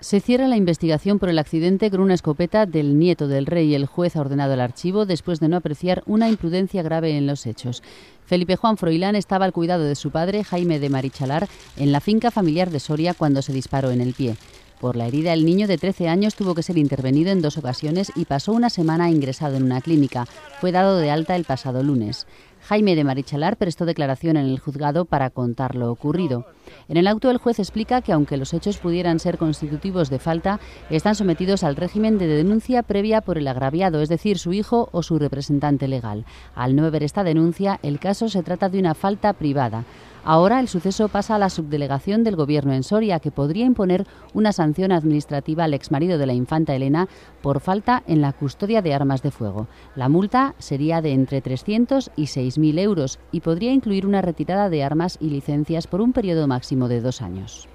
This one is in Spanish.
Se cierra la investigación por el accidente con una escopeta del nieto del rey. El juez ha ordenado el archivo después de no apreciar una imprudencia grave en los hechos. Felipe Juan Froilán estaba al cuidado de su padre, Jaime de Marichalar, en la finca familiar de Soria cuando se disparó en el pie. Por la herida, el niño de 13 años tuvo que ser intervenido en dos ocasiones y pasó una semana ingresado en una clínica. Fue dado de alta el pasado lunes. Jaime de Marichalar prestó declaración en el juzgado para contar lo ocurrido. En el auto el juez explica que aunque los hechos pudieran ser constitutivos de falta, están sometidos al régimen de denuncia previa por el agraviado, es decir, su hijo o su representante legal. Al no haber esta denuncia, el caso se trata de una falta privada. Ahora el suceso pasa a la subdelegación del Gobierno en Soria, que podría imponer una sanción administrativa al exmarido de la infanta Elena por falta en la custodia de armas de fuego. La multa sería de entre 300 y 6.000 euros y podría incluir una retirada de armas y licencias por un periodo máximo de dos años.